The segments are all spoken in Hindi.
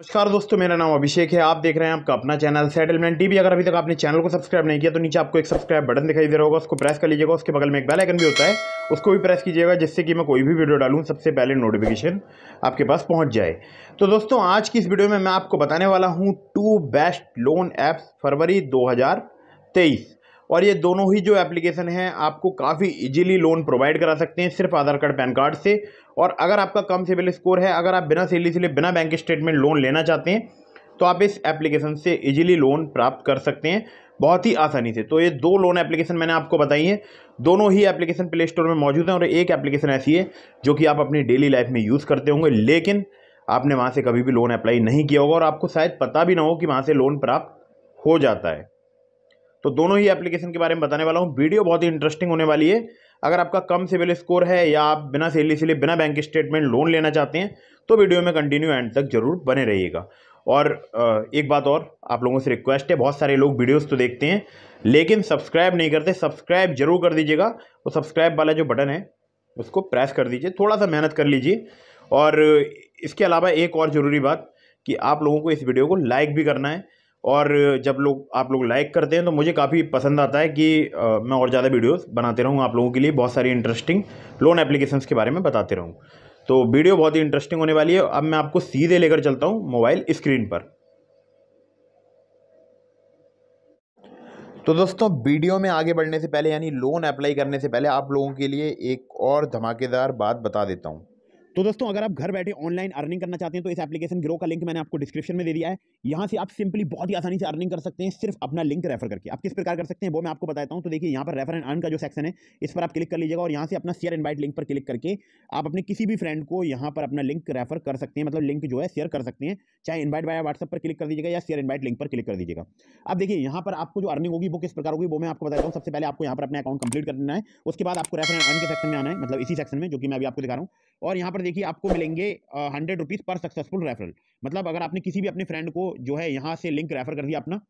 नमस्कार दोस्तों मेरा नाम अभिषेक है आप देख रहे हैं आपका अपना चैनल सेटलमेंट टीवी अगर अभी तक आपने चैनल को सब्सक्राइब नहीं किया तो नीचे आपको एक सब्सक्राइब बटन दिखाई दे रहा होगा उसको प्रेस कर लीजिएगा उसके बगल में एक बेल आइकन भी होता है उसको भी प्रेस कीजिएगा जिससे कि मैं कोई भी वीडियो डालूँ सबसे पहले नोटिफिकेशन आपके पास पहुँच जाए तो दोस्तों आज की इस वीडियो में मैं आपको बताने वाला हूँ टू बेस्ट लोन ऐप्स फरवरी दो और ये दोनों ही जो एप्लीकेशन हैं आपको काफ़ी इजीली लोन प्रोवाइड करा सकते हैं सिर्फ आधार कार्ड पैन कार्ड से और अगर आपका कम सिविल स्कोर है अगर आप बिना सैली से बिना बैंक स्टेटमेंट लोन लेना चाहते हैं तो आप इस एप्लीकेशन से इजीली लोन प्राप्त कर सकते हैं बहुत ही आसानी से तो ये दो लोन एप्लीकेशन मैंने आपको बताई है दोनों ही एप्लीकेशन प्ले स्टोर में मौजूद हैं और एक एप्लीकेशन ऐसी है जो कि आप अपनी डेली लाइफ में यूज़ करते होंगे लेकिन आपने वहाँ से कभी भी लोन अप्लाई नहीं किया होगा और आपको शायद पता भी ना हो कि वहाँ से लोन प्राप्त हो जाता है तो दोनों ही एप्लीकेशन के बारे में बताने वाला हूँ वीडियो बहुत ही इंटरेस्टिंग होने वाली है अगर आपका कम सिविल स्कोर है या आप बिना सैली सिले बिना बैंक स्टेटमेंट लोन लेना चाहते हैं तो वीडियो में कंटिन्यू एंड तक जरूर बने रहिएगा और एक बात और आप लोगों से रिक्वेस्ट है बहुत सारे लोग वीडियोस तो देखते हैं लेकिन सब्सक्राइब नहीं करते सब्सक्राइब जरूर कर दीजिएगा वो सब्सक्राइब वाला जो बटन है उसको प्रेस कर दीजिए थोड़ा सा मेहनत कर लीजिए और इसके अलावा एक और ज़रूरी बात कि आप लोगों को इस वीडियो को लाइक भी करना है और जब लोग आप लोग लाइक करते हैं तो मुझे काफ़ी पसंद आता है कि आ, मैं और ज़्यादा वीडियोस बनाते रहूँ आप लोगों के लिए बहुत सारी इंटरेस्टिंग लोन एप्लीकेशंस के बारे में बताते रहूँ तो वीडियो बहुत ही इंटरेस्टिंग होने वाली है अब मैं आपको सीधे लेकर चलता हूँ मोबाइल स्क्रीन पर तो दोस्तों वीडियो में आगे बढ़ने से पहले यानी लोन अप्लाई करने से पहले आप लोगों के लिए एक और धमाकेदार बात बता देता हूँ तो दोस्तों अगर आप घर बैठे ऑनलाइन अर्निंग करना चाहते हैं तो इस एप्लीकेशन ग्रो का लिंक मैंने आपको डिस्क्रिप्शन में दे दिया है यहाँ से आप सिंपली बहुत ही आसानी से अर्निंग कर सकते हैं सिर्फ अपना लिंक रेफर करके आप किस प्रकार कर सकते हैं वो मैं आपको बताता हूँ तो देखिए यहाँ पर रेफर एंड अर्न का जो सेक्शन है इस पर आप क्लिक कर लीजिएगा और यहाँ से अपना शेयर इन्वाइट लिंक पर क्लिक करके आप अपने किसी भी फ्रेंड को यहाँ पर अपना लिंक रेफर कर सकते हैं मतलब लिंक जो है शेयर कर सकते हैं चाहे इन्वाइट बाय व्हाट्सअप पर क्लिक कर दीजिएगा या शेयर इन्वाइट लिंक पर क्लिक कर दीजिएगा अब देखिए यहाँ पर आपको जो अर्निंग होगी वो किस प्रकार होगी वो मैं आपको बताता हूँ सबसे पहले आपको यहाँ पर अपना अकाउंट कंप्लीट देना है उसके बाद आपको रेफर एंड अर्न के सेक्शन में आना है मतलब इसी सेक्शन में जो कि मैं अभी आपको दिखा रहा हूँ और यहाँ पर पर देखिए आपको मिलेंगे hundred rupees per successful referral मतलब अगर आपने किसी भी अपने फ्रेंड को जो है यहाँ से लिंक रेफर कर दिया अपना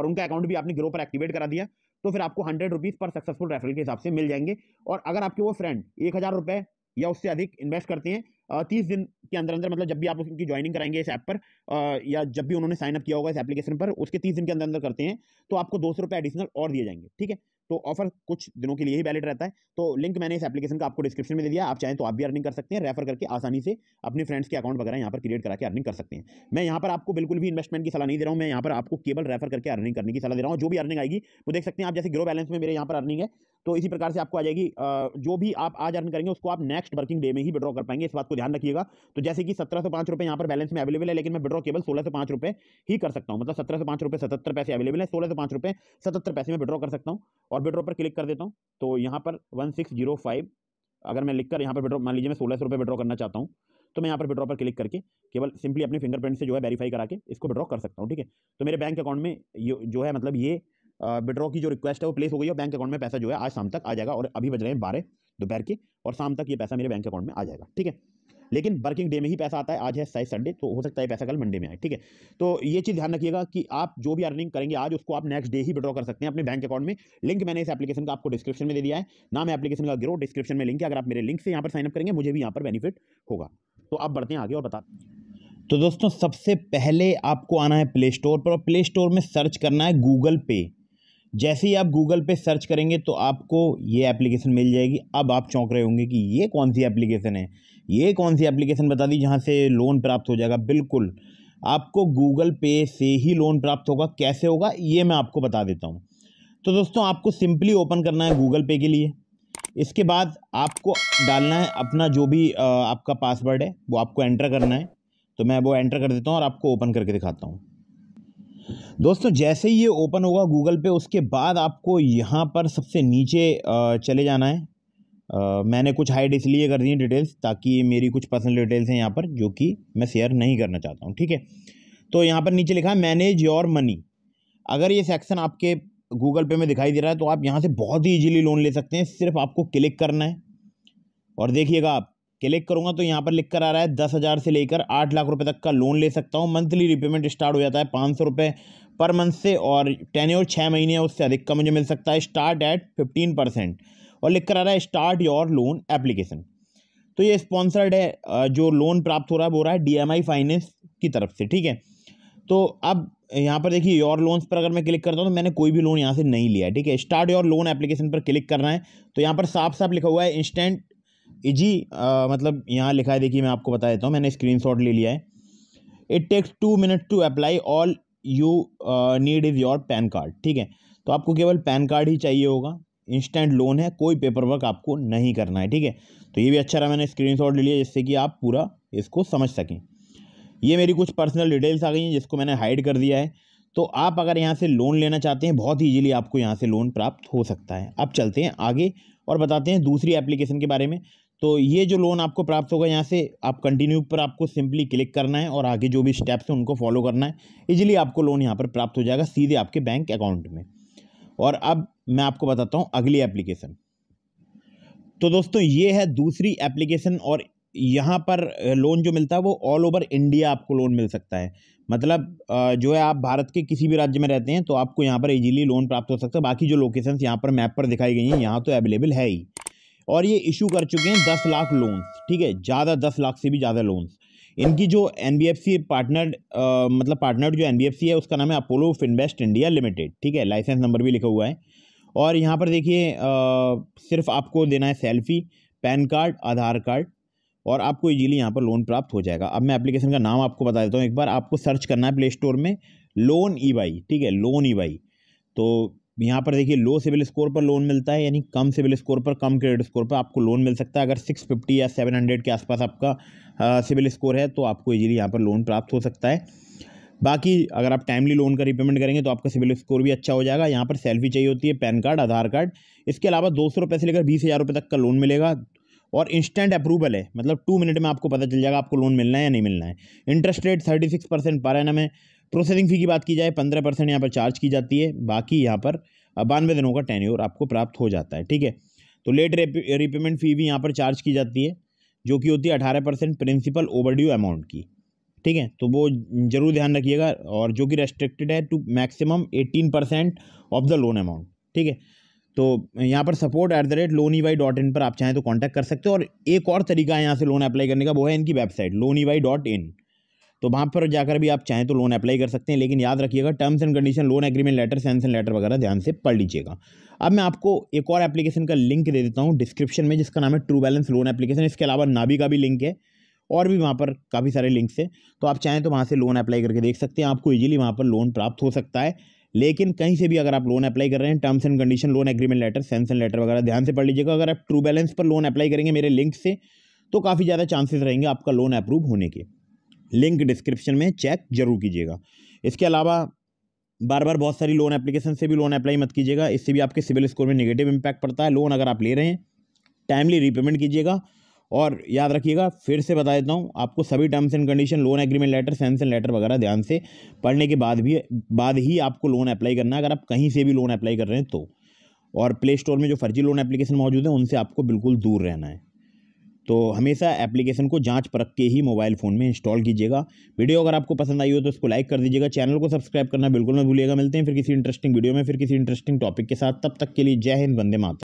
और उनका अकाउंट भी आपने ग्रो पर एक्टिवेट करा दिया तो फिर आपको hundred rupees per successful referral के हिसाब से मिल जाएंगे और अगर आपके वो फ्रेंड एक हज़ार रुपये या उससे अधिक इन्वेस्ट करते हैं तीस दिन के अंदर अंदर मतलब जब भी आप उनकी ज्वाइनिंग कराएंगे इस ऐप पर या जब भी उन्होंने साइनअप किया होगा इस एप्लीकेशन पर उसके तीस दिन के अंदर अंदर करते हैं तो आपको दो सौ रुपये एडिशनल और दिए जाएंगे ठीक है तो ऑफर कुछ दिनों के लिए ही वैलिड रहता है तो लिंक मैंने इस एप्लीकेशन का आपको डिस्क्रिप्शन में दे दिया आप चाहें तो आप भी अर्निंग कर सकते हैं रेफर करके आसानी से अपने फ्रेंड्स के अकाउंट वगैरह यहाँ पर क्रिएट करके अर्निंग कर सकते हैं मैं यहाँ पर आपको बिल्कुल भी इन्वेस्टमेंट की सलाह नहीं दे रहा हूँ मैं यहाँ पर आपको केवल रेफर करके अर्निंग करने की सलाह दे रहा हूँ जो भी अर्निंग आएगी वो देख सकते हैं आप जैसे ग्रो बैलेंस में मेरे यहाँ पर अर्निंग है तो इसी प्रकार से आपको आ जाएगी जो भी आप आज अर्न करेंगे उसको आप नेक्स्ट वर्किंग डे में ही विड्रॉ कर पाएंगे इस बात को ध्यान रखिएगा तो जैसे कि सत्रह सौ पाँच रुपये यहाँ पर बैलेंस में अवेलेबल है लेकिन मैं विड्रॉ केवल सोलह सौ पाँच रुपये ही कर सकता हूँ मतलब सत्रह सौ पाँच रुपये सत्तर पैसे अवेलेबल है सोलह सौ पाँच रुपये सत्तर पैसे में विड्रॉ कर सकता हूँ और विड्रॉ पर क्लिक कर देता हूँ तो यहाँ पर वन सिक्स जीरो फाइव अगर मैं लिखकर यहाँ पर विड्रॉ मान लीजिए मैं सोलह सौ रुपये विड्रॉ करना चाहता हूँ तो मैं यहाँ पर विड्रॉ पर क्लिक करके केवल सिंपली अपने फिंगरप्रिंट से जो है वेरीफाई करा के इसको विड्रॉ कर सकता हूँ ठीक है तो मेरे बैंक अकाउंट में ये जो है मतलब ये विड्रॉ की जो रिक्वेस्ट है वो प्लेस हो गई है बैंक अकाउंट में पैसा जो है आज शाम तक आ जाएगा और अभी बज रहे हैं बारह दोपहर के और शाम तक ये पैसा मेरे बैंक अकाउंट में आ जाएगा ठीक है लेकिन वर्किंग डे में ही पैसा आता है आज है साइज संडे तो हो सकता है पैसा कल मंडे में आए ठीक है तो ये चीज़ ध्यान रखिएगा कि आप जो भी अर्निंग करेंगे आज उसको आप नेक्स्ट डे ही विड्रॉ कर सकते हैं अपने बैंक अकाउंट में लिंक मैंने इस एप्लीकेशन का आपको डिस्क्रिप्शन में दे दिया है नाम है एप्लीकेशन का ग्रो डिस्क्रिप्शन में लिंक है अगर आप मेरे लिंक से यहाँ पर साइनअप करेंगे मुझे भी यहाँ पर बेनिफिट होगा तो आप बढ़ते हैं आगे और बता तो दोस्तों सबसे पहले आपको आना है प्ले स्टोर पर और प्ले स्टोर में सर्च करना है गूगल पे जैसे ही आप गूगल पे सर्च करेंगे तो आपको ये एप्लीकेशन मिल जाएगी अब आप चौंक रहे होंगे कि ये कौन सी एप्लीकेशन है ये कौन सी एप्लीकेशन बता दी जहाँ से लोन प्राप्त हो जाएगा बिल्कुल आपको गूगल पे से ही लोन प्राप्त होगा कैसे होगा ये मैं आपको बता देता हूँ तो दोस्तों आपको सिंपली ओपन करना है गूगल पे के लिए इसके बाद आपको डालना है अपना जो भी आपका पासवर्ड है वो आपको एंटर करना है तो मैं वो एंटर कर देता हूँ और आपको ओपन करके दिखाता हूँ दोस्तों जैसे ही ये ओपन होगा गूगल पे उसके बाद आपको यहाँ पर सबसे नीचे चले जाना है मैंने कुछ हाइड इसलिए कर दी डिटेल्स ताकि मेरी कुछ पर्सनल डिटेल्स हैं यहाँ पर जो कि मैं शेयर नहीं करना चाहता हूँ ठीक है तो यहाँ पर नीचे लिखा है मैनेज योर मनी अगर ये सेक्शन आपके गूगल पे में दिखाई दे रहा है तो आप यहाँ से बहुत ही इजीली लोन ले सकते हैं सिर्फ आपको क्लिक करना है और देखिएगा आप क्लिक करूँगा तो यहाँ पर लिख कर आ रहा है दस हज़ार से लेकर आठ लाख रुपये तक का लोन ले सकता हूँ मंथली रिपेमेंट स्टार्ट हो जाता है पाँच सौ रुपये पर मंथ से और टेन और छः महीने उससे अधिक का मुझे मिल सकता है स्टार्ट एट फिफ्टीन परसेंट और लिख कर आ रहा है स्टार्ट योर लोन एप्लीकेशन तो ये स्पॉन्सर्ड है जो लोन प्राप्त हो रहा है वो रहा है आई फाइनेंस की तरफ से ठीक है तो अब यहाँ पर देखिए योर लोन्स पर अगर मैं क्लिक करता हूँ तो मैंने कोई भी लोन यहाँ से नहीं लिया है ठीक है स्टार्ट योर लोन एप्लीकेशन पर क्लिक करना है तो यहाँ पर साफ साफ लिखा हुआ है इंस्टेंट इजी मतलब यहाँ लिखा है देखिए मैं आपको बता देता हूँ मैंने स्क्रीनशॉट ले लिया है it takes two minute to apply all you need is your PAN card ठीक है तो आपको केवल पैन कार्ड ही चाहिए होगा इंस्टेंट लोन है कोई पेपर वर्क आपको नहीं करना है ठीक है तो ये भी अच्छा रहा मैंने शॉट ले लिया जिससे कि आप पूरा इसको समझ सकें ये मेरी कुछ पर्सनल डिटेल्स आ गई हैं जिसको मैंने हाइड कर दिया है तो आप अगर यहाँ से लोन लेना चाहते हैं बहुत ईजिली आपको यहाँ से लोन प्राप्त हो सकता है अब चलते हैं आगे और बताते हैं दूसरी एप्लीकेशन के बारे में तो ये जो लोन आपको प्राप्त होगा यहाँ से आप कंटिन्यू पर आपको सिंपली क्लिक करना है और आगे जो भी स्टेप्स हैं उनको फॉलो करना है इजीली आपको लोन यहाँ पर प्राप्त हो जाएगा सीधे आपके बैंक अकाउंट में और अब मैं आपको बताता हूँ अगली एप्लीकेशन तो दोस्तों ये है दूसरी एप्लीकेशन और यहाँ पर लोन जो मिलता है वो ऑल ओवर इंडिया आपको लोन मिल सकता है मतलब जो है आप भारत के किसी भी राज्य में रहते हैं तो आपको यहाँ पर इजीली लोन प्राप्त हो सकता है बाकी जो लोकेशन यहाँ पर मैप पर दिखाई गई हैं यहाँ तो अवेलेबल है ही और ये इशू कर चुके हैं दस लाख लोन्स ठीक है ज़्यादा दस लाख से भी ज़्यादा लोन्स इनकी जो एन पार्टनर मतलब पार्टनर जो एन है उसका नाम है अपोलो फिनवेस्ट इंडिया लिमिटेड ठीक है लाइसेंस नंबर भी लिखा हुआ है और यहाँ पर देखिए सिर्फ आपको देना है selfie PAN card Aadhaar card और आपको इजीली यहाँ पर लोन प्राप्त हो जाएगा अब मैं एप्लीकेशन का नाम आपको बता देता हूँ एक बार आपको सर्च करना है प्ले स्टोर में लोन ई वाई ठीक है लोन ई वाई तो यहाँ पर देखिए लो सिविल स्कोर पर लोन मिलता है यानी कम सिविल स्कोर पर कम क्रेडिट स्कोर पर आपको लोन मिल सकता है अगर सिक्स फिफ्टी या सेवन हंड्रेड के आसपास आपका सिविल स्कोर है तो आपको इजीली यहाँ पर लोन प्राप्त हो सकता है बाकी अगर आप टाइमली लोन का रिपेमेंट करेंगे तो आपका सिविल स्कोर भी अच्छा हो जाएगा यहाँ पर सेल्फी चाहिए होती है पैन कार्ड आधार कार्ड इसके अलावा दो सौ रुपये से लेकर बीस हज़ार रुपये तक का लोन मिलेगा और इंस्टेंट अप्रूवल है मतलब टू मिनट में आपको पता चल जाएगा आपको लोन मिलना है या नहीं मिलना है interest rate thirty six percent per annum है प्रोसेसिंग फ़ी की बात की जाए पंद्रह परसेंट यहाँ पर चार्ज की जाती है बाकी यहाँ पर बानवे दिनों का टेन्योर आपको प्राप्त हो जाता है ठीक है तो लेट रिपेमेंट फ़ी भी यहाँ पर चार्ज की जाती है जो कि होती है अठारह परसेंट प्रिंसिपल ओवरड्यू अमाउंट की ठीक है तो वो जरूर ध्यान रखिएगा और जो कि रेस्ट्रिक्टेड है to maximum eighteen percent of the loan amount ठीक है तो यहाँ पर support at the rate loan E Y dot in पर आप चाहें तो कॉन्टैक्ट कर सकते हो और एक और तरीका है यहाँ से लोन अप्लाई करने का वो है इनकी website loan E Y dot in तो वहाँ पर जाकर भी आप चाहें तो लोन अप्लाई कर सकते हैं लेकिन याद रखिएगा terms and condition loan agreement letter sanction letter वगैरह ध्यान से पढ़ लीजिएगा अब मैं आपको एक और एप्लीकेशन का लिंक दे देता हूँ डिस्क्रिप्शन में जिसका नाम है ट्रू बैलेंस लोन एप्लीकेशन इसके अलावा नाबी का भी लिंक है और भी वहाँ पर काफ़ी सारे लिंक्स हैं तो आप चाहें तो वहाँ से लोन अप्लाई करके देख सकते हैं आपको ईजिली वहाँ पर लोन प्राप्त हो सकता है लेकिन कहीं से भी अगर आप लोन अप्लाई कर रहे हैं terms and condition loan agreement letter sanction letter वगैरह ध्यान से पढ़ लीजिएगा अगर आप ट्रू बैलेंस पर लोन अप्लाई करेंगे मेरे लिंक से तो काफ़ी ज़्यादा चांसेस रहेंगे आपका लोन अप्रूव होने के लिंक डिस्क्रिप्शन में चेक जरूर कीजिएगा इसके अलावा बार बार बहुत सारी लोन एप्लीकेशन से भी लोन अप्लाई मत कीजिएगा इससे भी आपके सिविल स्कोर में निगेटिव इम्पैक्ट पड़ता है लोन अगर आप ले रहे हैं टाइमली रीपेमेंट कीजिएगा और याद रखिएगा फिर से बता देता हूँ आपको सभी terms and condition loan agreement letter sanction letter वगैरह ध्यान से पढ़ने के बाद भी बाद ही आपको लोन अप्लाई करना है अगर आप कहीं से भी लोन अप्लाई कर रहे हैं तो और प्ले स्टोर में जो फर्जी लोन एप्लीकेशन मौजूद है उनसे आपको बिल्कुल दूर रहना है तो हमेशा एप्लीकेशन को जांच परख के ही मोबाइल फ़ोन में इंस्टॉल कीजिएगा वीडियो अगर आपको पसंद आई हो तो इसको लाइक कर दीजिएगा चैनल को सब्सक्राइब करना बिल्कुल ना भूलिएगा मिलते हैं फिर किसी इंटरेस्टिंग वीडियो में फिर किसी इंटरेस्टिंग टॉपिक के साथ तब तक के लिए जय हिंद वंदे मात